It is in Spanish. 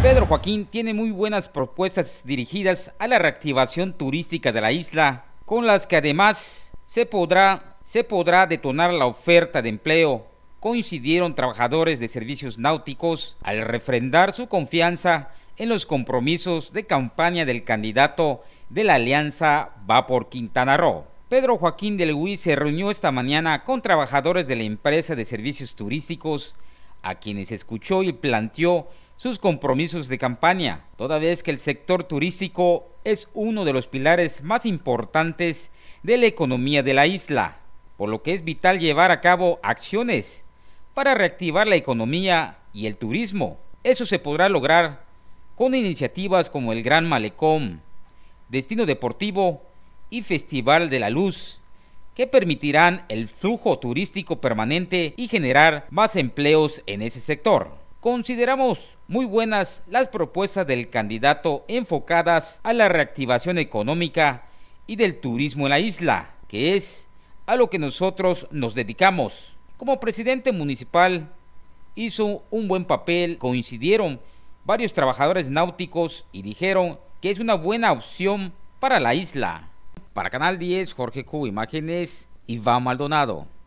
Pedro Joaquín tiene muy buenas propuestas dirigidas a la reactivación turística de la isla, con las que además se podrá, se podrá detonar la oferta de empleo. Coincidieron trabajadores de servicios náuticos al refrendar su confianza en los compromisos de campaña del candidato de la alianza Va por Quintana Roo. Pedro Joaquín del Huy se reunió esta mañana con trabajadores de la empresa de servicios turísticos, a quienes escuchó y planteó sus compromisos de campaña, toda vez que el sector turístico es uno de los pilares más importantes de la economía de la isla, por lo que es vital llevar a cabo acciones para reactivar la economía y el turismo. Eso se podrá lograr con iniciativas como el Gran Malecón, Destino Deportivo y Festival de la Luz, que permitirán el flujo turístico permanente y generar más empleos en ese sector. Consideramos muy buenas las propuestas del candidato enfocadas a la reactivación económica y del turismo en la isla, que es a lo que nosotros nos dedicamos. Como presidente municipal hizo un buen papel, coincidieron varios trabajadores náuticos y dijeron que es una buena opción para la isla. Para Canal 10, Jorge Cubo Imágenes, Iván Maldonado.